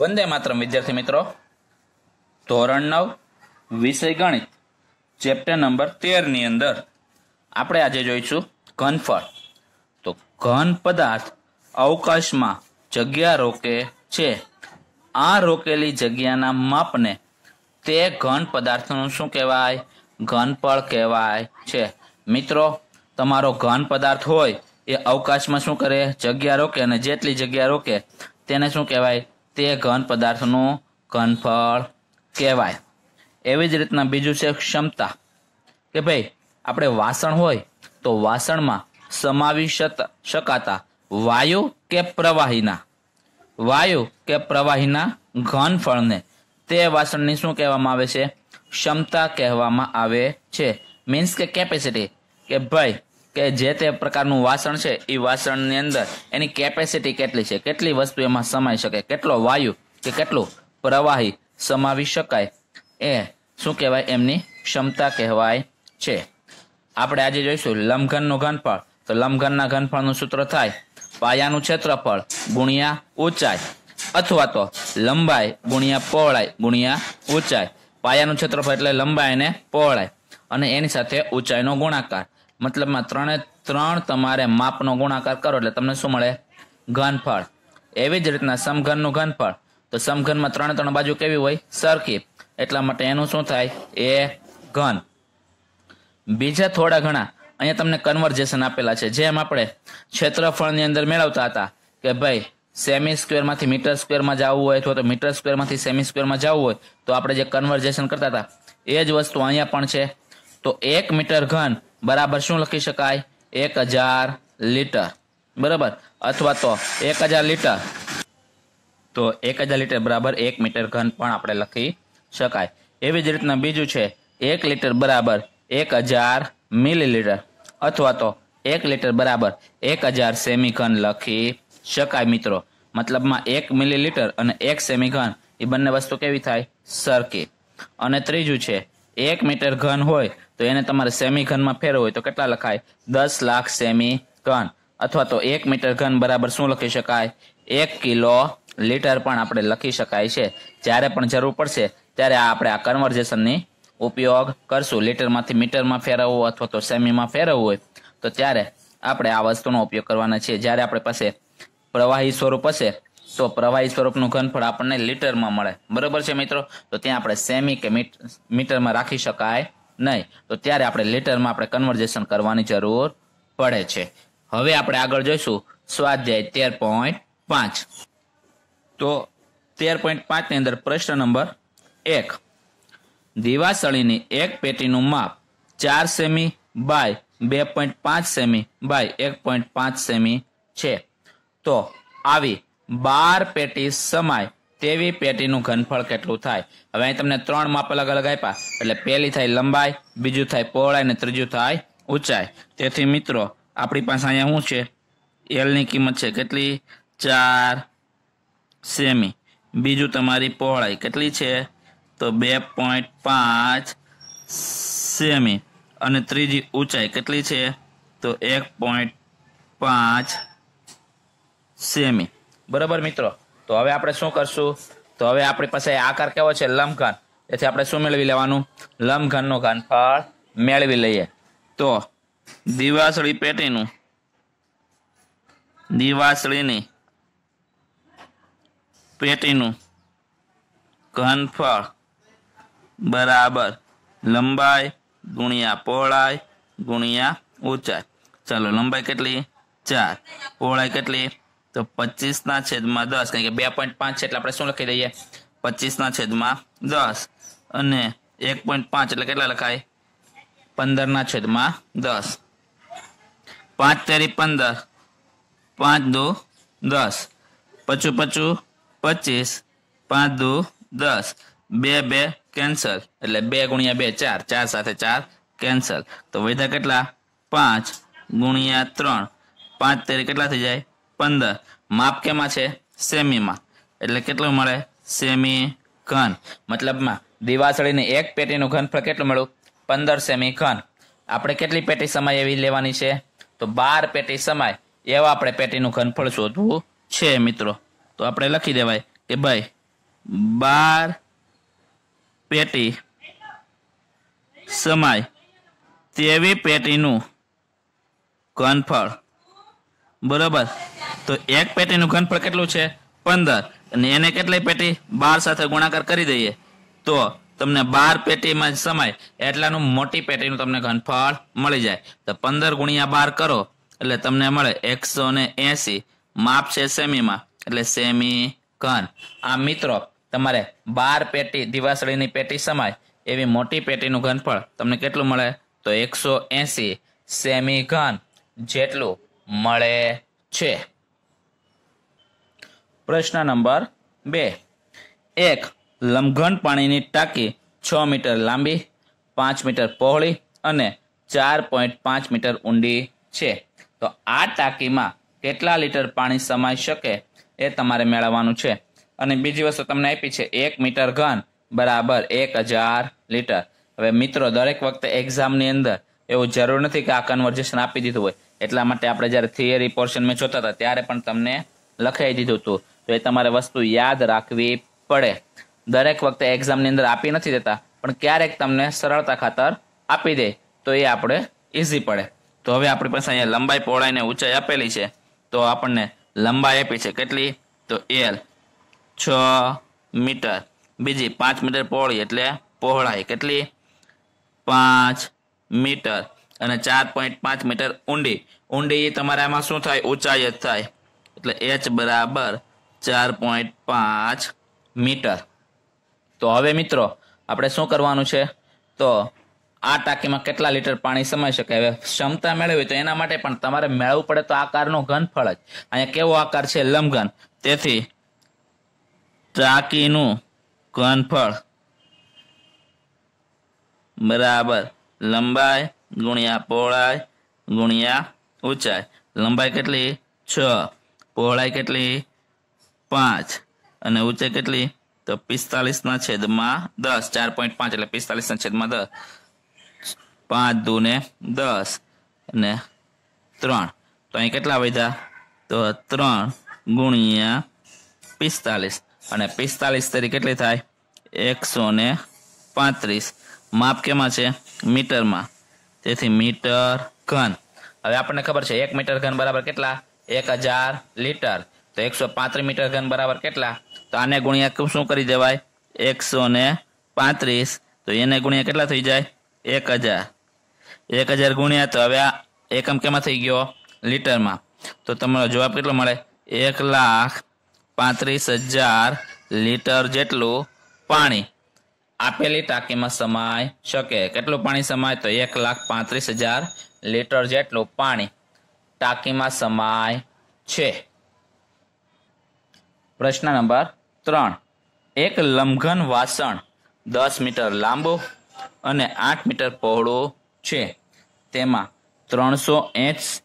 વંદે માતરમ વિદ્યાર્થી મિત્રો ધોરણ નવ વિષય ગણિત ચેપ્ટર નંબર તેરની અંદર આપણે આજે જોઈશું ઘનફળ તો ઘન પદાર્થ અવકાશમાં જગ્યા રોકે છે આ રોકેલી જગ્યાના માપને તે ઘન પદાર્થનું શું કહેવાય ઘનફળ કહેવાય છે મિત્રો તમારો ઘન પદાર્થ હોય એ અવકાશમાં શું કરે જગ્યા રોકે અને જેટલી જગ્યા રોકે તેને શું કહેવાય તે ઘન પદાર્થનું ઘનફળ કહેવાય એવી જ રીતના બીજું છે ક્ષમતા કે ભાઈ આપણે વાસણ હોય તો વાસણમાં સમાવી શકાતા વાયુ કે પ્રવાહીના વાયુ કે પ્રવાહીના ઘનફળને તે વાસણની શું કહેવામાં આવે છે ક્ષમતા કહેવામાં આવે છે મીન્સ કે કેપેસિટી કે ભાઈ કે જે તે પ્રકારનું વાસણ છે એ વાસણની અંદર એની કેપેસિટી કેટલી છે કેટલી વસ્તુ એમાં સમાઈ શકે કેટલો વાયુ કે કેટલું પ્રવાહી સમાવી શકાય એ શું કહેવાય એમની ક્ષમતા કહેવાય છે આપણે આજે જોઈશું લંબઘનનું ઘનફળ તો લંબઘનના ઘનફળનું સૂત્ર થાય પાયાનું ક્ષેત્રફળ ગુણ્યા ઊંચાઈ અથવા તો લંબાઈ ગુણ્યા પહોળાઈ ગુણ્યા ઊંચાઈ પાયાનું ક્ષેત્રફળ એટલે લંબાઈ અને પહોળાઈ અને એની સાથે ઊંચાઈનો ગુણાકાર મતલબમાં ત્રણે ત્રણ તમારે માપનો ગુણાકાર કરો એટલે તમને શું મળે ઘનફળ એવી જ રીતના સમઘનનું ઘનફળ તો સમઘનમાં ત્રણે ત્રણ બાજુ કેવી હોય સરખી એટલા માટે એનું શું થાય એ ઘન બીજા થોડા ઘણા અહીંયા તમને કન્વર્જેશન આપેલા છે જેમ આપણે ક્ષેત્રફળની અંદર મેળવતા હતા કે ભાઈ સેમી સ્ક્વેરમાંથી મીટર સ્ક્વેરમાં જવું હોય અથવા તો મીટર સ્ક્વેરમાંથી સેમી સ્ક્વેરમાં જવું હોય તો આપણે જે કન્વર્જેશન કરતા હતા એ જ વસ્તુ અહીંયા પણ છે તો એક મીટર ઘન બરાબર શું લખી શકાય એક હજાર લીટર બરાબર અથવા તો એક હજાર લીટર તો એક હજાર લીટર બરાબર એક મીટર ઘન પણ આપણે લખી શકાય એવી જ રીતના બીજું છે એક લીટર બરાબર એક હજાર મિલીલીટર અથવા તો એક લીટર બરાબર એક હજાર સેમી ઘન લખી શકાય મિત્રો મતલબમાં એક મિલીલીટર અને એક સેમી ઘન એ બંને વસ્તુ કેવી થાય સરખી અને ત્રીજું છે એક મીટર ઘન હોય તો એને તમારે સેમી ઘનમાં ફેરવો હોય તો કેટલા લખાય દસ લાખ સેમી ઘન અથવા તો એક મીટર ઘન બરાબર શું લખી શકાય એક કિલો લીટર પણ આપણે લખી શકાય છે જ્યારે પણ જરૂર પડશે ત્યારે આ આપણે આ કન્વર્જેશનની ઉપયોગ કરશું લીટરમાંથી મીટરમાં ફેરવવું અથવા તો સેમીમાં ફેરવવું હોય તો ત્યારે આપણે આ વસ્તુનો ઉપયોગ કરવાના છીએ જ્યારે આપણે પાસે પ્રવાહી સ્વરૂપ હશે તો પ્રવાહી સ્વરૂપનું ઘનફળ આપણને લીટરમાં મળે બરોબર છે મિત્રો તો ત્યાં આપણે સેમી કે મીટરમાં રાખી શકાય નહીં તો ત્યારે આપણે લેટરમાં આપણે કન્વર્ઝેશન કરવાની જરૂર પડે છે હવે આપણે આગળ જોઈશું સ્વાધ્યાય તેર પોઈન્ટ પાંચ તો તેર પોઈન્ટ પાંચની અંદર પ્રશ્ન નંબર એક દિવાસળીની એક પેટીનું માપ ચાર સેમી બાય બે પોઈન્ટ પાંચ સેમી બાય એક પોઈન્ટ પાંચ સેમી છે તો આવી બાર પેટી સમાય તેવી પેટીનું ઘનફળ કેટલું થાય હવે અહીં તમને ત્રણ માપ અલગ અલગ આપ્યા એટલે પહેલી થાય લંબાઈ બીજું થાય પહોળાઈ ને ત્રીજું થાય ઊંચાઈ તેથી મિત્રો આપણી પાસે અહીંયા શું છે એલની કિંમત છે કેટલી ચાર સેમી બીજું તમારી પહોળાઈ કેટલી છે તો બે પોઈન્ટ પાંચ સેમી અને ત્રીજી ઊંચાઈ કેટલી છે તો એક પોઈન્ટ પાંચ સેમી બરાબર મિત્રો તો હવે આપણે શું કરશું તો હવે આપણી પાસે આકાર કેવો છે લંબઘન તેથી આપણે શું મેળવી લેવાનું લંબઘનનું ઘનફળ મેળવી લઈએ તો દિવાસળી પેટીનું દિવાસળીની પેટીનું ઘનફળ બરાબર લંબાઈ ગુણ્યા પહોળાઈ ગુણ્યા ઊંચાઈ ચાલો લંબાઈ કેટલી ચાર પહોળાઈ કેટલી તો પચીસ ના છેદમાં દસ કારણ કે બે પોઈન્ટ પાંચ છે એટલે આપણે શું લખી દઈએ પચીસ ના છેદમાં દસ અને એક પોઈન્ટ પાંચ એટલે કેટલા લખાય પંદર ના છેદમાં દસ પાંચ તેરી પંદર પાંચ દુ દસ પચું પચું પચીસ પાંચ દુ દસ બે બે કેન્સલ એટલે બે ગુણ્યા બે ચાર ચાર સાથે ચાર કેન્સલ તો વધ્યા કેટલા પાંચ ગુણ્યા ત્રણ પાંચ તેરી કેટલા થઈ જાય પંદર માપ કેમાં છે સેમીમાં એટલે કેટલું મળે સેમી ઘન મતલબમાં દિવાસળીને એક પેટીનું ઘનફળ કેટલું મળ્યું પંદર સેમી ઘન આપણે કેટલી પેટી સમાય એવી લેવાની છે તો બાર પેટી સમાય એવા આપણે પેટીનું ઘનફળ શોધવું છે મિત્રો તો આપણે લખી દેવાય કે ભાઈ બાર પેટી સમાય તેવી પેટીનું ઘનફળ બરોબર તો એક પેટીનું ઘનફળ કેટલું છે પંદર અને એને કેટલી પેટી બાર સાથે ગુણાકાર કરી દઈએ તો તમને બાર પેટીમાં સમાય એટલાનું મોટી પેટીનું તમને ઘનફળ મળી જાય તો પંદર ગુણ્યા બાર કરો એટલે તમને મળે એકસો ને એસી માપ છે સેમીમાં એટલે સેમી ઘન આ મિત્રો તમારે બાર પેટી દિવાસળીની પેટી સમાય એવી મોટી પેટીનું ઘનફળ તમને કેટલું મળે તો એકસો એસી સેમી ઘન જેટલું મળે છે પ્રશ્ન નંબર બે એક લમઘન પાણીની ટાંકી છ મીટર લાંબી પાંચ મીટર પહોળી અને ચાર પોઈન્ટ પાંચ મીટર ઊંડી છે તો આ ટાંકીમાં કેટલા લીટર પાણી સમાઈ શકે એ તમારે મેળવવાનું છે અને બીજી વસ્તુ તમને આપી છે એક મીટર ઘન બરાબર એક હજાર લીટર હવે મિત્રો દરેક વખતે એક્ઝામની અંદર એવું જરૂર નથી કે આ કન્વર્ઝેશન આપી દીધું હોય એટલા માટે આપણે જ્યારે થિયરી પોર્શન મેં જોતા હતા ત્યારે પણ તમને લખાઈ દીધું હતું તો એ તમારે વસ્તુ યાદ રાખવી પડે દરેક વખતે એક્ઝામની અંદર આપી નથી દેતા પણ ક્યારેક તમને સરળતા ખાતર આપી દે તો એ આપણે ઇઝી પડે તો હવે આપણી પાસે અહીંયા લંબાઈ પહોળાઈને ઊંચાઈ આપેલી છે તો આપણને લંબાઈ આપી છે કેટલી તો એલ છ મીટર બીજી પાંચ મીટર પહોળી એટલે પહોળાઈ કેટલી પાંચ મીટર અને ચાર પોઈન્ટ પાંચ મીટર ઊંડી ઊંડી એ તમારે તમારામાં શું થાય ઊંચાઈ જ થાય એટલે એચ બરાબર ચાર પોઈન્ટ પાંચ મીટર તો હવે મિત્રો આપણે શું કરવાનું છે તો આ ટાંકીમાં કેટલા લીટર પાણી સમાઈ શકે હવે ક્ષમતા મેળવી તો એના માટે પણ તમારે મેળવવું પડે તો આકારનું ઘનફળ જ અહીંયા કેવો આકાર છે લંબઘન તેથી ટાંકીનું ઘનફળ બરાબર લંબાઈ ગુણ્યા પહોળાઈ ગુણ્યા ઊંચાઈ લંબાઈ કેટલી છ પહોળાઈ કેટલી પાંચ અને ઊંચાઈ કેટલી તો પિસ્તાલીસના છેદમાં દસ ચાર પોઈન્ટ પાંચ એટલે પિસ્તાલીસના છેદમાં દસ પાંચ દુ ને દસ અને ત્રણ તો અહીં કેટલા વધ્યા તો ત્રણ ગુણ્યા પિસ્તાલીસ અને પિસ્તાલીસ તરી કેટલી થાય એકસો ને પાંત્રીસ માપ કેમાં છે મીટરમાં તેથી મીટર ઘન હવે આપણને ખબર છે એક મીટર ઘન બરાબર કેટલા એક હજાર લીટર તો એકસો પાંત્રીસ મીટર ઘન બરાબર કેટલા તો આને ગુણ્યા શું કરી દેવાય એકસો પાંત્રીસ તો એને ગુણ્યા કેટલા થઈ જાય એક હજાર એક હજાર ગુણ્યા તો હવે આ એકમ કેમાં થઈ ગયો લીટરમાં તો તમારો જવાબ કેટલો મળે એક લાખ પાંત્રીસ હજાર લીટર જેટલું પાણી આપેલી ટાંકીમાં સમાઈ શકે કેટલું પાણી સમાય તો એક લાખ પાંત્રીસ હજાર લીટર જેટલું પાણી ટાંકીમાં સમાય છે પ્રશ્ન નંબર ત્રણ એક લંઘન વાસણ દસ મીટર લાંબુ અને આઠ મીટર પહોળું છે તેમાં ત્રણસો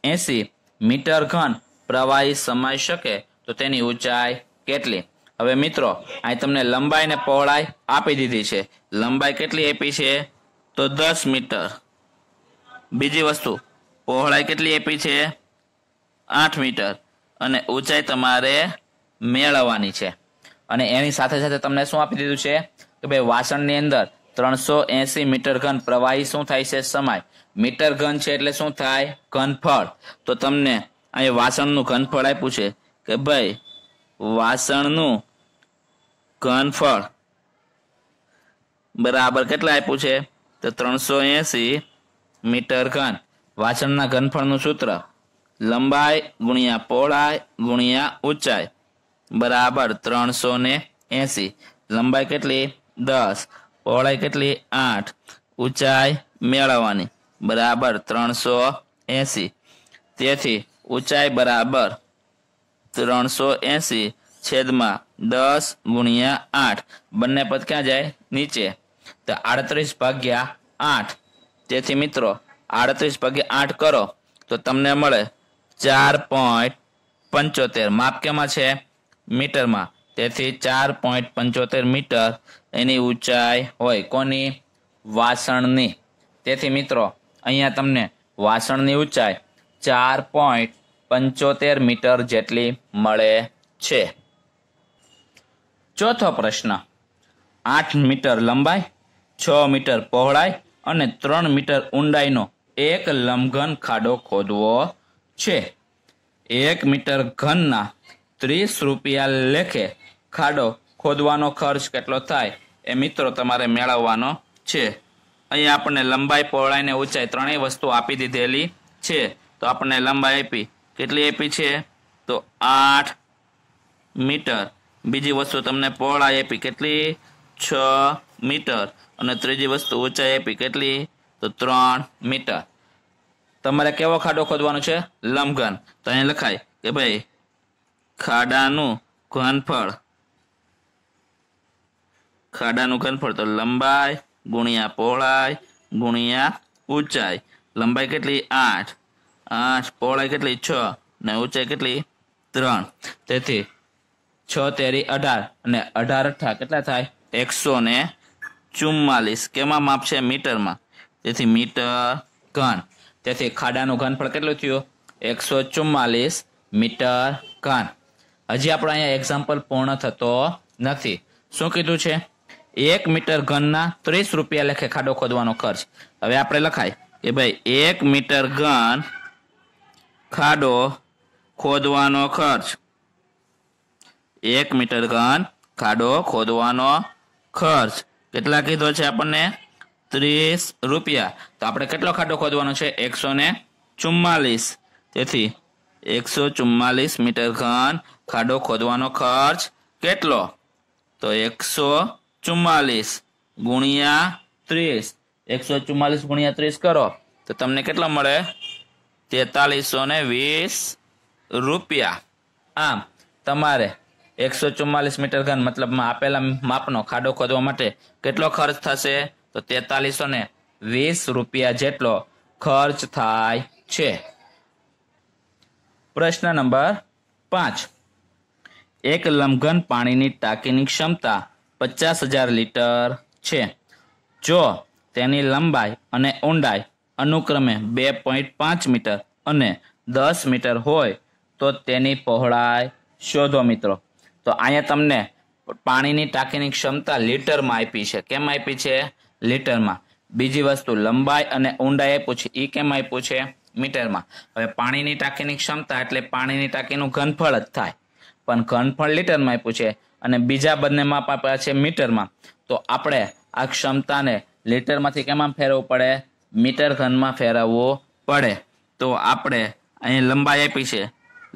એંસી મીટર ઘન પ્રવાહી સમાઈ શકે તો તેની ઊંચાઈ કેટલી હવે મિત્રો અહીં તમને લંબાઈ અને પહોળાઈ આપી દીધી છે લંબાઈ કેટલી આપી છે તો દસ મીટર બીજી વસ્તુ પહોળાઈ કેટલી આપી છે આઠ મીટર અને ઊંચાઈ તમારે મેળવવાની છે અને એની સાથે સાથે તમને શું આપી દીધું છે કે ભાઈ વાસણની અંદર ત્રણસો એસી મીટર ઘન પ્રવાહી શું થાય છે સમાય મીટર ઘન છે એટલે શું થાય ઘનફળ તો તમને અહીં વાસણનું ઘનફળ આપ્યું છે કે ભાઈ વાસણનું ઘનફળ બરાબર કેટલા આપ્યું છે તો ત્રણસો એસી મીટર ઘન વાસણના ઘનફળનું સૂત્ર લંબાઈ ગુણ્યા પહોળાઈ ગુણ્યા ઊંચાઈ બરાબર ત્રણસો ને એસી લંબાઈ કેટલી દસ પહોળાઈ કેટલી આઠ ઊંચાઈ મેળવવાની બરાબર ત્રણસો એસી તેથી ઊંચાઈ બરાબર ત્રણસો એસી છેદમાં દસ ગુણ્યા આઠ બંને પદ ક્યાં જાય નીચે તો આડત્રીસ ભાગ્યા આઠ તેથી મિત્રો આડત્રીસ ભાગ્યા આઠ કરો તો તમને મળે ચાર પોઈન્ટ પંચોતેર માપ કેમાં છે મીટરમાં તેથી ચાર પોઈન્ટ પંચોતેર મીટર એની ઊંચાઈ હોય કોની વાસણની તેથી મિત્રો અહીંયા તમને વાસણની ઊંચાઈ ચાર પોઈન્ટ પંચોતેર મીટર જેટલી મળે છે ચોથો પ્રશ્ન આઠ મીટર લંબાઈ છ મીટર પહોળાઈ અને ત્રણ મીટર ઊંડાઈનો એક લંબઘન ખાડો ખોદવો છે એક મીટર ઘનના ત્રીસ રૂપિયા લેખે ખાડો ખોદવાનો ખર્ચ કેટલો થાય એ મિત્રો તમારે મેળવવાનો છે અહીં આપણને લંબાઈ પહોળાઈ ને ઊંચાઈ ત્રણેય વસ્તુ આપી દીધેલી છે તો આપણને લંબાઈ આપી કેટલી આપી છે તો આઠ મીટર બીજી વસ્તુ તમને પહોળાઈ આપી કેટલી છ મીટર અને ત્રીજી વસ્તુ ઊંચાઈ આપી કેટલી તો ત્રણ મીટર તમારે કેવો ખાડો ખોદવાનો છે લંબઘન તો અહીં લખાય કે ભાઈ ખાડાનું ઘનફળ ખાડાનું ઘનફળ તો લંબાઈ ગુણ્યા પહોળાઈ ગુણ્યા ઊંચાઈ લંબાઈ કેટલી આઠ આઠ પહોળાઈ કેટલી છ ને ઊંચાઈ કેટલી ત્રણ તેથી છ તેરી અઢાર અને અઢાર અઠા કેટલા થાય એકસો ને ચુમ્માલીસ કેમાં માપ છે મીટરમાં તેથી મીટર ઘન તેથી ખાડાનું ઘનફળ કેટલું થયું એકસો ચુમ્માલીસ મીટર ઘન હજી આપણે અહીંયા એક્ઝામ્પલ પૂર્ણ થતો નથી શું કીધું છે એક મીટર ઘનના ત્રીસ રૂપિયા લેખે ખાડો ખોદવાનો ખર્ચ હવે આપણે લખાય કે ભાઈ એક મીટર ઘન ખાડો ખોદવાનો ખર્ચ એક મીટર ઘન ખાડો ખોદવાનો ખર્ચ કેટલા કીધો છે આપણને ત્રીસ રૂપિયા તો આપણે કેટલો ખાડો ખોદવાનો છે એકસો ને ચુમ્માલીસ તેથી એકસો ચુમ્માલીસ મીટર ઘન ખાડો ખોદવાનો ખર્ચ કેટલો તો એકસો ચુમ્માલીસ ગુણ્યા ત્રીસ એકસો ચુમ્માલીસ ગુણ્યા ત્રીસ કરો તો તમને કેટલો મળે તેતાલીસો ને વીસ રૂપિયા આમ તમારે એકસો ચુમ્માલીસ મીટર ઘન મતલબમાં આપેલા માપનો ખાડો ખોદવા માટે કેટલો ખર્ચ થશે તો તેતાલીસો ને વીસ રૂપિયા જેટલો ખર્ચ થાય છે પ્રશ્ન નંબર પાંચ એક લંબઘન પાણીની ટાંકીની ક્ષમતા પચાસ હજાર લીટર છે જો તેની લંબાઈ અને ઊંડાઈ અનુક્રમે બે પોઈન્ટ પાંચ મીટર અને દસ મીટર હોય તો તેની પહોળાઈ શોધો મિત્રો તો અહીંયા તમને પાણીની ટાંકીની ક્ષમતા લીટરમાં આપી છે કેમ આપી છે લીટરમાં બીજી વસ્તુ લંબાઈ અને ઊંડાઈ આપ્યું છે એ કેમ આપ્યું છે મીટરમાં હવે પાણીની ટાંકીની ક્ષમતા એટલે પાણીની ટાંકીનું ઘનફળ જ થાય પણ ઘનફળ લીટરમાં આપ્યું છે અને બીજા બંને માપ આપ્યા છે મીટરમાં તો આપણે આ ક્ષમતાને લીટરમાંથી કેમાં ફેરવવું પડે મીટર ઘનમાં ફેરવવો પડે તો આપણે અહીં લંબાઈ આપી છે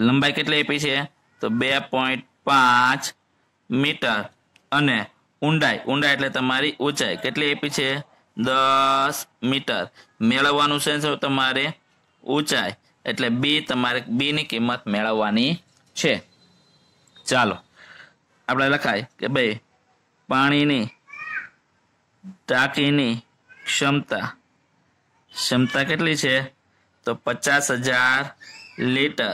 લંબાઈ કેટલી આપી છે તો બે પોઈન્ટ પાંચ મીટર અને ઊંડાઈ ઊંડાઈ એટલે તમારી ઊંચાઈ કેટલી આપી છે દસ મીટર મેળવવાનું છે તમારે ઊંચાઈ એટલે બી તમારે બીની કિંમત મેળવવાની છે ચાલો આપણે લખાય કે ભાઈ પાણીની ટાંકીની ક્ષમતા ક્ષમતા કેટલી છે તો પચાસ હજાર લીટર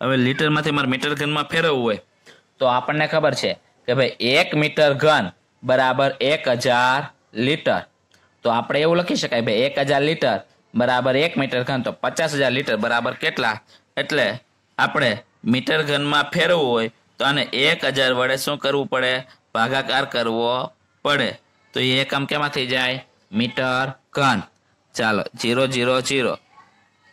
હવે લીટરમાંથી મારે મીટર ઘનમાં ફેરવવું હોય તો આપણને ખબર છે કે ભાઈ એક મીટર ઘન બરાબર એક હજાર લીટર તો આપણે એવું લખી શકાય ભાઈ એક હજાર લીટર બરાબર એક મીટર ઘન તો પચાસ હજાર લીટર બરાબર કેટલા એટલે આપણે મીટર ઘનમાં ફેરવવું હોય તો આને એક હજાર વડે શું કરવું પડે ભાગાકાર કરવો પડે તો એ એકમ કેમાં થઈ જાય મીટર ઘન ચાલો જીરો જીરો જીરો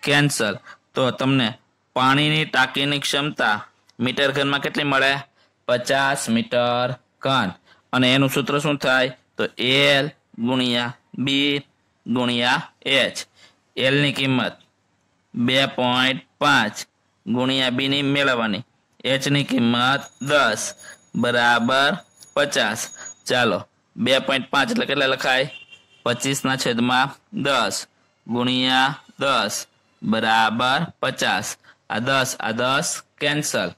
કેન્સલ તો તમને પાણીની ટાંકીની ક્ષમતા મીટર ઘનમાં કેટલી મળે પચાસ મીટર ઘન અને એનું સૂત્ર શું થાય તો એલ ગુણ્યા બી ગુણ્યા એચ એલની કિંમત બે પોઈન્ટ પાંચ ગુણ્યા બીની મેળવવાની એચની કિંમત દસ બરાબર પચાસ ચાલો બે પોઈન્ટ પાંચ એટલે કેટલા લખાય પચીસના છેદમાં દસ ગુણ્યા દસ બરાબર પચાસ આ દસ આ દસ કેન્સલ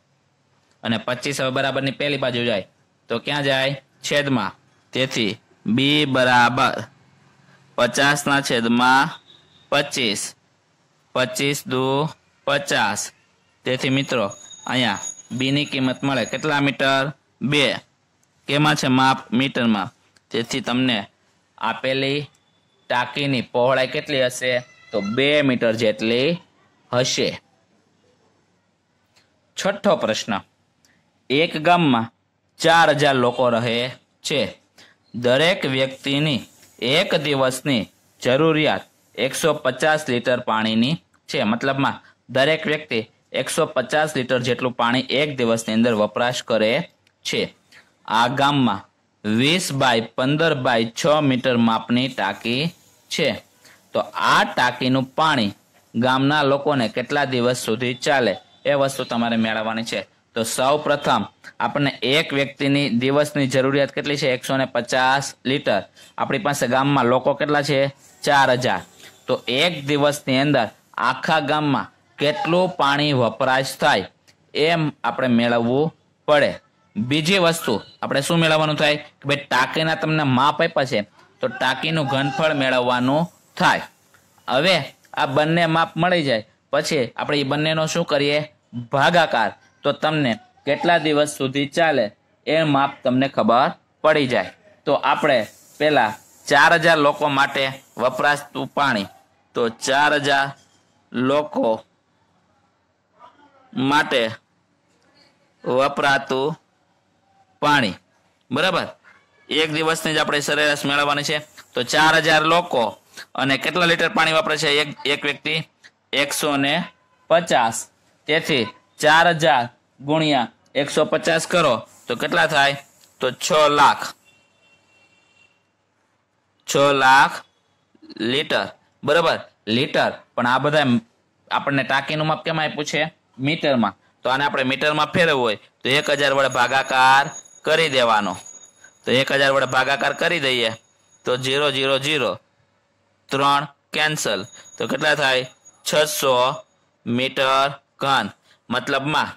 અને પચીસ હવે બરાબરની પહેલી બાજુ જાય તો ક્યાં જાય છેદમાં તેથી બી બરાબર પચાસના છેદમાં પચીસ પચીસ દુ પચાસ તેથી મિત્રો અહીંયા બીની કિંમત મળે કેટલા મીટર બે કેમાં છે માપ મીટરમાં તેથી તમને આપેલી ટાંકીની પહોળાઈ કેટલી હશે તો બે મીટર જેટલી હશે છઠ્ઠો પ્રશ્ન એક ગામમાં ચાર હજાર લોકો રહે છે દરેક વ્યક્તિની એક દિવસની જરૂરિયાત એકસો પચાસ લીટર પાણીની છે મતલબમાં દરેક વ્યક્તિ એકસો પચાસ લીટર જેટલું પાણી એક દિવસની અંદર વપરાશ કરે છે આ ગામમાં વીસ બાય પંદર બાય છ મીટર માપની ટાંકી છે તો આ ટાંકીનું પાણી ગામના લોકોને કેટલા દિવસ સુધી ચાલે એ વસ્તુ તમારે મેળવવાની છે તો સૌ પ્રથમ આપણને એક વ્યક્તિની દિવસની જરૂરિયાત કેટલી છે એકસો ને પચાસ લીટર આપણી પાસે ગામમાં લોકો કેટલા છે ચાર હજાર તો એક દિવસની અંદર આખા ગામમાં કેટલું પાણી વપરાશ થાય એમ આપણે મેળવવું પડે બીજી વસ્તુ આપણે શું મેળવવાનું થાય કે ભાઈ ટાંકીના તમને માપ આપ્યા છે તો ટાંકીનું ઘનફળ મેળવવાનું થાય હવે આ બંને માપ મળી જાય પછી આપણે એ બંનેનો શું કરીએ ભાગાકાર તો તમને કેટલા દિવસ સુધી ચાલે એ માપ તમને ખબર પડી જાય તો આપણે પહેલા ચાર હજાર લોકો માટે વપરાતું પાણી તો ચાર હજાર લોકો માટે વપરાતું પાણી બરાબર એક દિવસની જ આપણે સરેરાશ મેળવવાની છે તો ચાર હજાર લોકો અને કેટલા લીટર પાણી વાપરે છે એક એક વ્યક્તિ એકસો ને પચાસ તેથી ચાર હજાર ગુણ્યા એકસો પચાસ કરો તો કેટલા થાય તો છ લાખ છ લાખ લીટર બરોબર લીટર પણ આ બધા આપણને ટાંકીનું માપ કેમ આપ્યું છે મીટરમાં તો આને આપણે મીટરમાં ફેરવવું હોય તો એક હજાર વડે ભાગાકાર કરી દેવાનો તો એક હજાર વડે ભાગાકાર કરી દઈએ તો જીરો ઝીરો જીરો ત્રણ કેન્સલ તો કેટલા થાય છસો મીટર ઘન મતલબમાં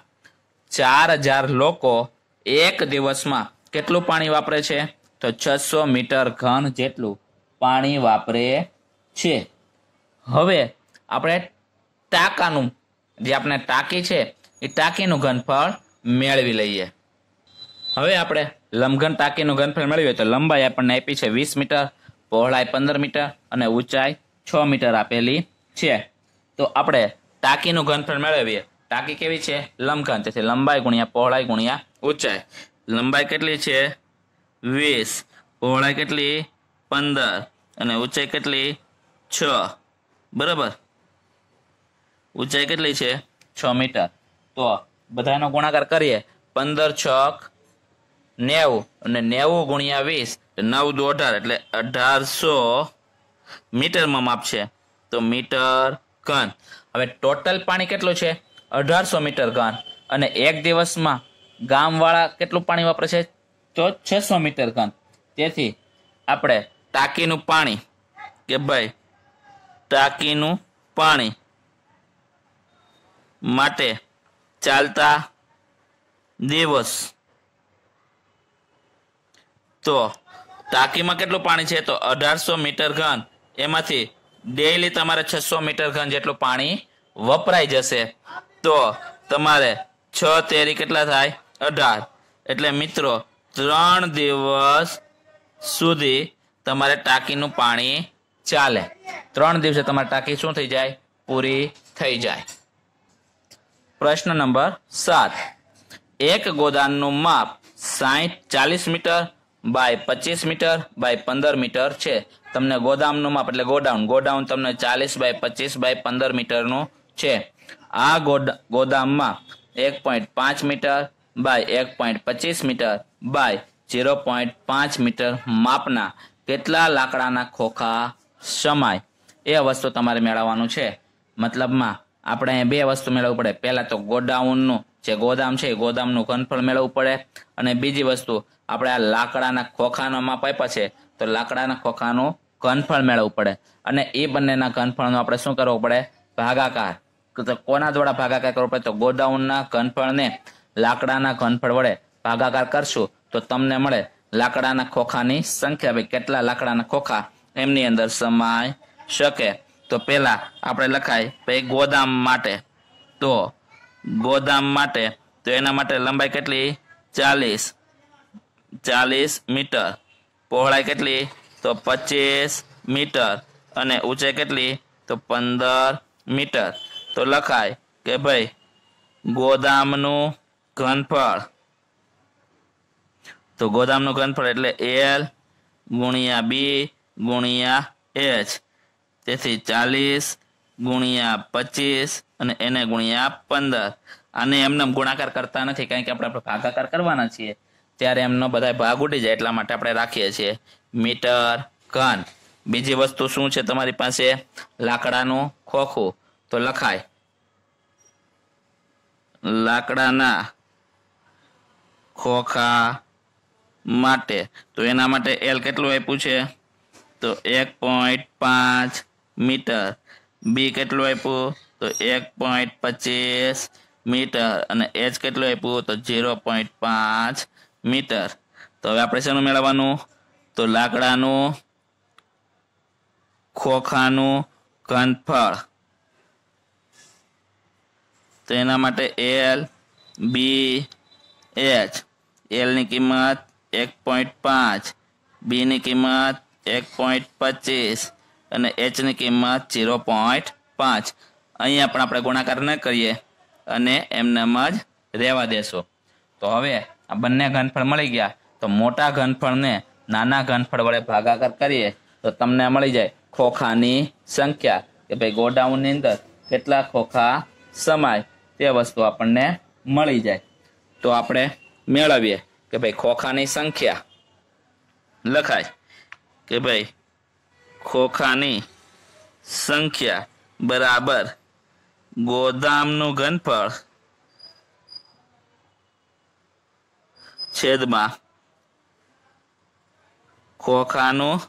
ચાર હજાર લોકો એક દિવસમાં કેટલું પાણી વાપરે છે તો છસો મીટર ઘન જેટલું પાણી વાપરે છે હવે આપણે ટાંકાનું જે આપણે ટાંકી છે એ ટાંકીનું ઘનફળ મેળવી લઈએ હવે આપણે લંબઘન ટાંકીનું ઘનફળ મેળવીએ તો લંબાઈ આપણને આપી છે વીસ મીટર પહોળાઈ પંદર મીટર અને ઊંચાઈ છ મીટર આપેલી છે તો આપણે ટાંકીનું ઘનફળ મેળવીએ ટાંકી કેવી છે લંબઘન તેથી લંબાઈ ગુણ્યા પહોળાઈ ગુણ્યા ઊંચાઈ લંબાઈ કેટલી છે વીસ પહોળાઈ કેટલી પંદર અને ઊંચાઈ કેટલી છ બરાબર ઊંચાઈ કેટલી છે છ મીટર તો બધાનો ગુણાકાર કરીએ પંદર છક નેવું અને નેવું ગુણ્યા વીસ નવ દો અઢાર એટલે અઢારસો મીટરમાં માપ છે તો મીટર ઘન હવે ટોટલ પાણી કેટલું છે અઢારસો મીટર ઘન અને એક દિવસમાં ગામવાળા કેટલું પાણી વાપરે છે તો છસો મીટર ઘન તેથી આપણે ટાંકીનું પાણી કે ભાઈ ટાંકીનું પાણી માટે ચાલતા દિવસ તો ટાંકીમાં કેટલું પાણી છે તો અઢારસો મીટર ઘન એમાંથી ડેઈલી તમારે છસો મીટર ખંડ જેટલું પાણી વપરાઈ જશે તો તમારે છ તેરી કેટલા થાય અઢાર એટલે મિત્રો ત્રણ દિવસ સુધી તમારે ટાંકીનું પાણી ચાલે ત્રણ દિવસે તમારી ટાંકી શું થઈ જાય પૂરી થઈ જાય પ્રશ્ન નંબર સાત એક ગોદાનનું માપ સાહીઠ ચાલીસ મીટર બાય પચીસ મીટર બાય પંદર મીટર છે તમને ગોદામનું માપ એટલે ગોડાઉન ગોડાઉન તમને ચાલીસ બાય પચીસ બાય પંદર મીટરનું છે આ ગોદામમાં એક પોઈન્ટ પાંચ મીટર બાય એક પોઈન્ટ પચીસ મીટર બાય ઝીરો પોઈન્ટ પાંચ મીટર માપના કેટલા લાકડાના ખોખા સમાય એ વસ્તુ તમારે મેળવવાનું છે મતલબમાં આપણે અહીંયા બે વસ્તુ મેળવવું પડે પહેલાં તો ગોડાઉનનું જે ગોદામ છે એ ગોદામનું ઘનફળ મેળવવું પડે અને બીજી વસ્તુ આપણે આ લાકડાના ખોખાનામાં પાઇપા છે તો લાકડાના ખોખાનું ઘનફળ મેળવવું પડે અને એ બંનેના ઘનફળનો આપણે શું કરવો પડે ભાગાકાર તો કોના દ્વારા ભાગાકાર કરવો પડે તો ગોડાઉનના ઘનફળને લાકડાના ઘનફળ વડે ભાગાકાર કરશું તો તમને મળે લાકડાના ખોખાની સંખ્યા ભાઈ કેટલા લાકડાના ખોખા એમની અંદર સમાય શકે તો પહેલા આપણે લખાય ભાઈ ગોદામ માટે તો ગોદામ માટે તો એના માટે લંબાઈ કેટલી ચાલીસ ચાલીસ મીટર પહોળાઈ કેટલી તો પચીસ મીટર અને ઊંચાઈ કેટલી તો પંદર મીટર તો લખાય કે ભાઈ ગોદામનું ઘનફળ તો ગોદામનું ઘનફળ એટલે એલ ગુણ્યા બી ગુણ્યા એચ તેથી ચાલીસ ગુણ્યા પચીસ અને એને ગુણ્યા પંદર અને એમને ગુણાકાર કરતા નથી કારણ કે આપણે ભાગાકાર કરવાના છીએ ત્યારે એમનો બધા ભાગ ઉડી જાય એટલા માટે આપણે રાખીએ છીએ મીટર ઘન બીજી વસ્તુ શું છે તમારી પાસે લાકડાનું ખોખું તો લખાય લાકડાના ખોખા માટે તો એના માટે એલ કેટલું આપ્યું છે તો એક પોઈન્ટ પાંચ મીટર બી કેટલું આપ્યું તો એક પોઈન્ટ પચીસ મીટર અને એચ કેટલું આપ્યું તો ઝીરો પોઈન્ટ પાંચ મીટર તો હવે આપણે શેનું મેળવવાનું તો લાકડાનું ખોખાનું ઘનફળ તો એના માટે એલ બી એચ એલની કિંમત એક પોઈન્ટ પાંચ બીની કિંમત એક પોઈન્ટ પચીસ અને એચની કિંમત ઝીરો પોઈન્ટ પાંચ અહીંયા પણ આપણે ગુણાકાર ગુણાકારને કરીએ અને એમનામાં જ રહેવા દેશો તો હવે આ બંને ઘનફળ મળી ગયા તો મોટા ઘનફળને નાના ઘનફળ વડે ભાગાકાર કરીએ તો તમને મળી જાય ખોખાની સંખ્યા કે ભાઈ ગોડાઉનની અંદર કેટલા ખોખા સમાય તે વસ્તુ આપણને મળી જાય તો આપણે મેળવીએ કે ભાઈ ખોખાની સંખ્યા લખાય કે ભાઈ ખોખાની સંખ્યા બરાબર ગોદામનું ઘનફળ છેદમાં ખોખાનું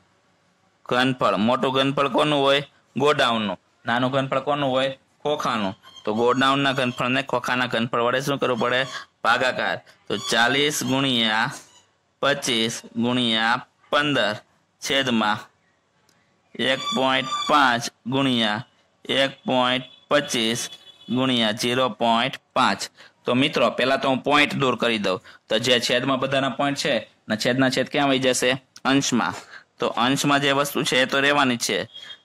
ઘનફળ મોટું ઘનફળ કોનું હોય ગોડાઉનનું નાનું ઘનફળ કોનું હોય ખોખાનું તો ગોડાઉનના ઘનફળને ખોખાના ઘનફળ વડે શું કરવું પડે ભાગાકાર તો ચાલીસ ગુણ્યા પચીસ ગુણ્યા પંદર છેદમાં એક પોઈન્ટ પાંચ ગુણ્યા એક પોઈન્ટ પચીસ ગુણ્યા ઝીરો પોઈન્ટ પાંચ તો મિત્રો પહેલા તો હું પોઈન્ટ દૂર કરી દઉં તો જે છેદમાં બધાના પોઈન્ટ છે ને છેદના છેદ ક્યાં આવી જશે અંશમાં તો અંશમાં જે વસ્તુ છે એ તો રહેવાની છે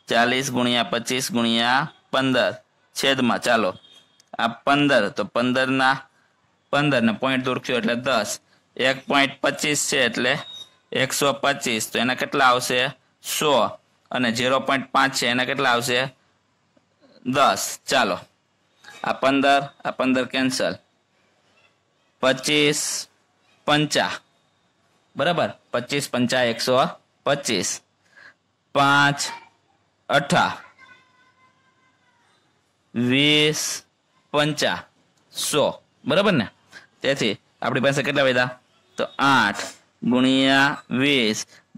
ચાલીસ ગુણ્યા પચીસ ગુણ્યા પંદર છેદમાં ચાલો આ પંદર તો પંદરના પંદર ને પોઈન્ટ દૂર થયો એટલે દસ એક પોઈન્ટ પચીસ છે એટલે એકસો પચીસ તો એના કેટલા આવશે સો અને ઝીરો પોઈન્ટ પાંચ છે એના કેટલા આવશે 10 चलो आ 15 आ 15 कैंसिल 25 50 बराबर 25 50 125 5 18 20 50 100 बराबर ना તેથી આપણી પાસે કેટલા વધ્યા તો 8 * 20 10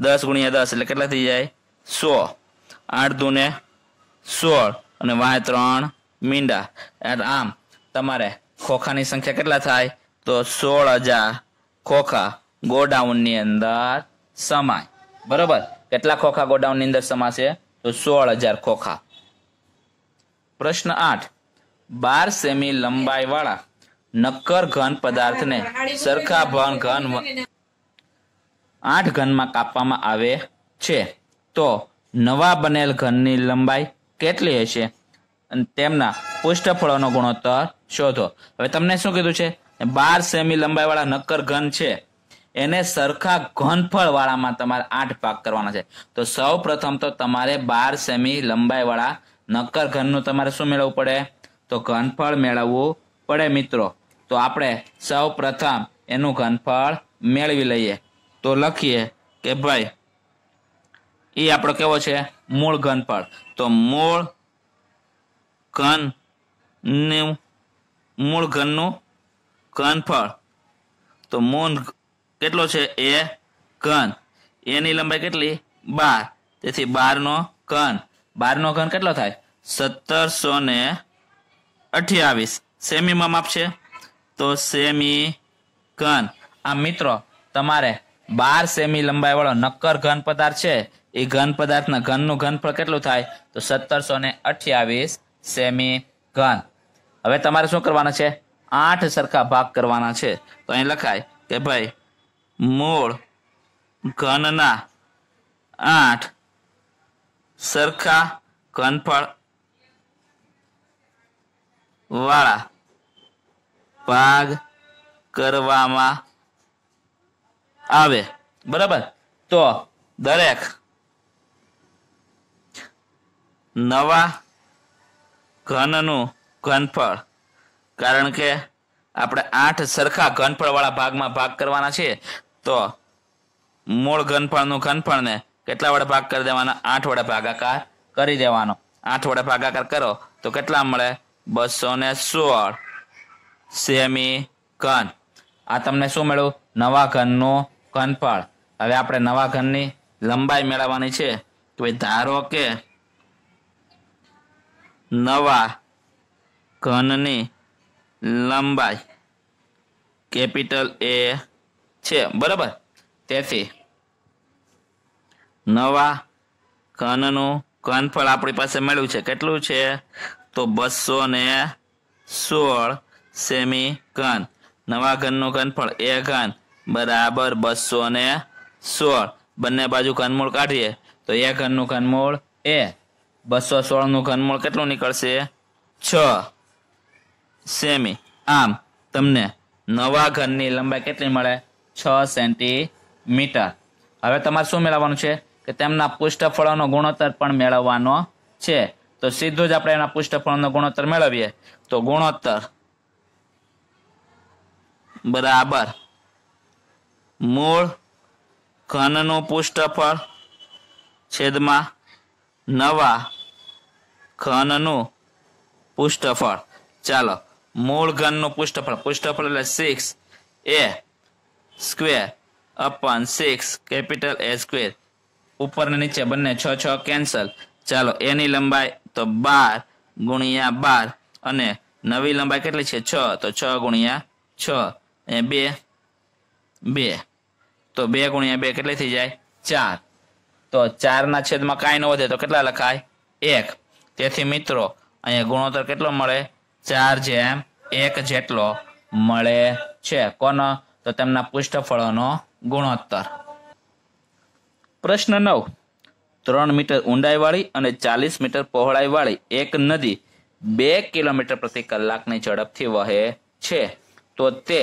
* 10 એટલે કેટલા થઈ જાય 100 8 * 2 16 અને વાય ત્રણ મીંડા એટલે આમ તમારે ખોખાની સંખ્યા કેટલા થાય તો સોળ હજાર ખોખા ગોડાઉનની અંદર સમાય બરોબર કેટલા ખોખા ગોડાઉનની અંદર સમાશે તો સોળ હજાર ખોખા પ્રશ્ન આઠ બાર સેમી લંબાઈ વાળા નક્કર ઘન પદાર્થને સરખા ભણ ઘન આઠ ઘનમાં કાપવામાં આવે છે તો નવા બનેલ ઘનની લંબાઈ કેટલી હશે અને તેમના પુષ્ઠફળોનો ગુણોત્તર શોધો હવે તમને શું કીધું છે બાર સેમી લંબાઈવાળા નક્કર ઘન છે એને સરખા ઘનફળ વાળામાં તમારે આઠ ભાગ કરવાના છે તો સૌ પ્રથમ તો તમારે બાર સેમી લંબાઈવાળા નક્કર ઘનનું તમારે શું મેળવવું પડે તો ઘનફળ મેળવવું પડે મિત્રો તો આપણે સૌ પ્રથમ એનું ઘનફળ મેળવી લઈએ તો લખીએ કે ભાઈ એ આપણો કેવો છે મૂળ ઘનફળ તો મૂળ ઘન મૂળ ઘનનું ઘનફળ તો મૂળ કેટલો છે એ ઘન એની લંબાઈ કેટલી બાર તેથી બારનો ઘન બારનો ઘન કેટલો થાય સત્તરસો ને અઠ્યાવીસ સેમીમાં માપ છે તો સેમી ઘન આ મિત્રો તમારે બાર સેમી લંબાઈવાળો નક્કર ઘન પદાર્થ છે એ ઘન પદાર્થના ઘનનું ઘનફળ કેટલું થાય તો સત્તરસો ને અઠ્યાવીસ સેમી ઘન હવે તમારે શું કરવાનું છે આઠ સરખા ભાગ કરવાના છે તો અહીં લખાય કે ભાઈ મૂળ ઘનના આઠ સરખા ઘનફળ વાળા ભાગ કરવામાં આવે બરાબર તો દરેક નવા ઘનનું ઘનફળ કારણ કે આપણે આઠ સરખા ઘનફળવાળા ભાગમાં ભાગ કરવાના છીએ તો મૂળ ઘનફળનું ઘનફળને કેટલા વડે ભાગ કરી દેવાના આઠ વડે ભાગાકાર કરી દેવાનો આઠ વડે ભાગાકાર કરો તો કેટલા મળે બસો ને સોળ સેમી ઘન આ તમને શું મળ્યું નવા ઘનનું ઘનફળ હવે આપણે નવા ઘનની લંબાઈ મેળવવાની છે તો ધારો કે નવા ઘનની લંબાઈ કેપિટલ એ છે બરાબર તેથી નવા ઘનનું ઘનફળ આપણી પાસે મળ્યું છે કેટલું છે તો બસો ને સોળ સેમી ઘન નવા ઘનનું ઘનફળ એ ઘન બરાબર બસો ને સોળ બંને બાજુ ઘનમૂળ કાઢીએ તો એ ઘનનું ઘનમૂળ એ બસો સોળનું ઘનમૂળ કેટલું નીકળશે છ સેમી આમ તમને નવા ઘનની લંબાઈ કેટલી મળે છ સેન્ટીમીટર હવે તમારે શું મેળવવાનું છે કે તેમના પુષ્ઠફળોનો ગુણોત્તર પણ મેળવવાનો છે તો સીધું જ આપણે એના પુષ્ઠફળનો ગુણોત્તર મેળવીએ તો ગુણોત્તર બરાબર મૂળ ઘનનું પુષ્ઠફળ છેદમાં નવા ખનનું પુષ્ઠફળ ચાલો મૂળ ઘનનું પુષ્ઠફળ પુષ્ઠફળ એટલે six A square upon six capital A square ઉપર ને નીચે બંને છ છ કેન્સલ ચાલો એની લંબાઈ તો બાર ગુણ્યા બાર અને નવી લંબાઈ કેટલી છે છ તો છ ગુણ્યા છ એ બે બે તો બે ગુણ્યા બે કેટલી થઈ જાય ચાર તો ચારના છેદમાં કાંઈ ન વધે તો કેટલા લખાય એક તેથી મિત્રો અહીંયા ગુણોત્તર કેટલો મળે ચાર જેમ એક જેટલો મળે છે કોનો તો તેમના પૃષ્ઠફળોનો ગુણોત્તર પ્રશ્ન નવ ત્રણ મીટર ઊંડાઈવાળી અને ચાલીસ મીટર પહોળાઈવાળી એક નદી બે કિલોમીટર પ્રતિ કલાકની ઝડપથી વહે છે તો તે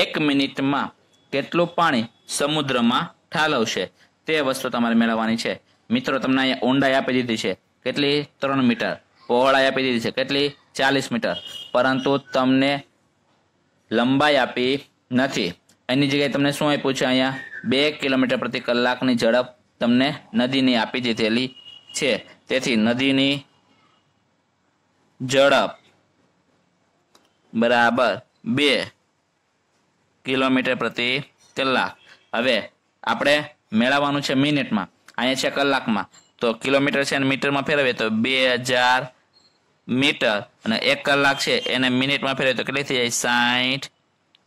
એક મિનિટમાં કેટલું પાણી સમુદ્રમાં ઠાલવશે તે વસ્તુ તમારે મેળવવાની છે મિત્રો તમને અહીંયા ઊંડાઈ આપી દીધી છે કેટલી ત્રણ મીટર પહોળાઈ આપી દીધી છે કેટલી ચાલીસ મીટર પરંતુ તમને લંબાઈ આપી નથી એની જગ્યાએ તમને શું આપ્યું છે અહીંયા બે કિલોમીટર પ્રતિ કલાકની ઝડપ તમને નદીની આપી દીધેલી છે તેથી નદીની ઝડપ બરાબર બે કિલોમીટર પ્રતિ કલાક હવે આપણે મેળવવાનું છે મિનિટમાં અહીંયા છે કલાકમાં તો કિલોમીટર છે એને મીટરમાં ફેરવીએ તો બે હજાર મીટર અને એક કલાક છે એને મિનિટમાં ફેરવે તો કેટલી થઈ જાય સાહીઠ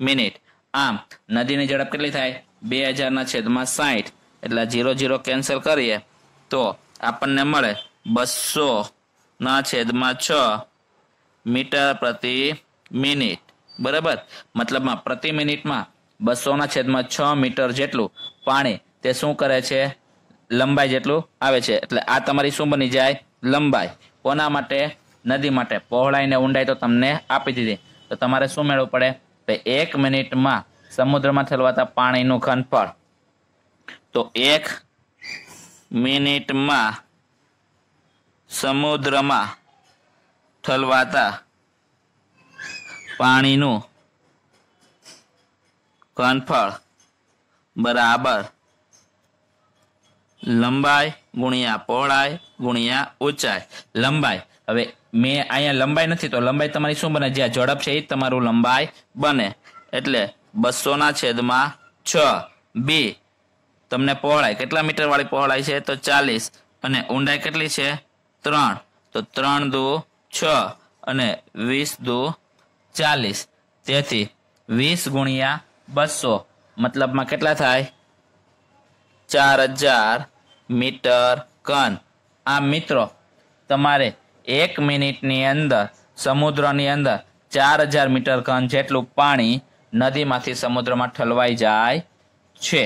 મિનિટ આમ નદીની ઝડપ કેટલી થાય બે હજારના છેદમાં સાઠ એટલે ઝીરો ઝીરો કેન્સલ કરીએ તો આપણને મળે બસો ના છેદમાં છ મીટર પ્રતિ મિનિટ બરાબર મતલબમાં પ્રતિ મિનિટમાં બસોના છેદમાં છ મીટર જેટલું પાણી તે શું કરે છે લંબાઈ જેટલું આવે છે એટલે આ તમારી શું બની જાય લંબાઈ કોના માટે નદી માટે પહોળાઈ ને ઊંડાઈ તો તમને આપી દીધી તો તમારે શું મેળવવું પડે તો એક મિનિટમાં સમુદ્રમાં થલવાતા પાણીનું ઘનફળ તો એક મિનિટમાં સમુદ્રમાં થલવાતા પાણીનું ઘનફળ બરાબર લંબાઈ ગુણ્યા પહોળાઈ ગુણ્યા ઊંચાઈ લંબાઈ હવે મેં અહીંયા લંબાઈ નથી તો લંબાઈ તમારી શું બને જ્યાં ઝડપ છે એ તમારું લંબાઈ બને એટલે બસોના છેદમાં છ બી તમને પહોળાઈ કેટલા મીટર વાળી પહોળાઈ છે તો ચાલીસ અને ઊંડાઈ કેટલી છે ત્રણ તો ત્રણ દુ છ અને વીસ દુ ચાલીસ તેથી વીસ ગુણ્યા બસો મતલબમાં કેટલા થાય ચાર હજાર મીટર કન આ મિત્રો તમારે એક મિનિટની અંદર સમુદ્રની અંદર ચાર હજાર મીટર કન જેટલું પાણી નદીમાંથી સમુદ્રમાં ઠલવાઈ જાય છે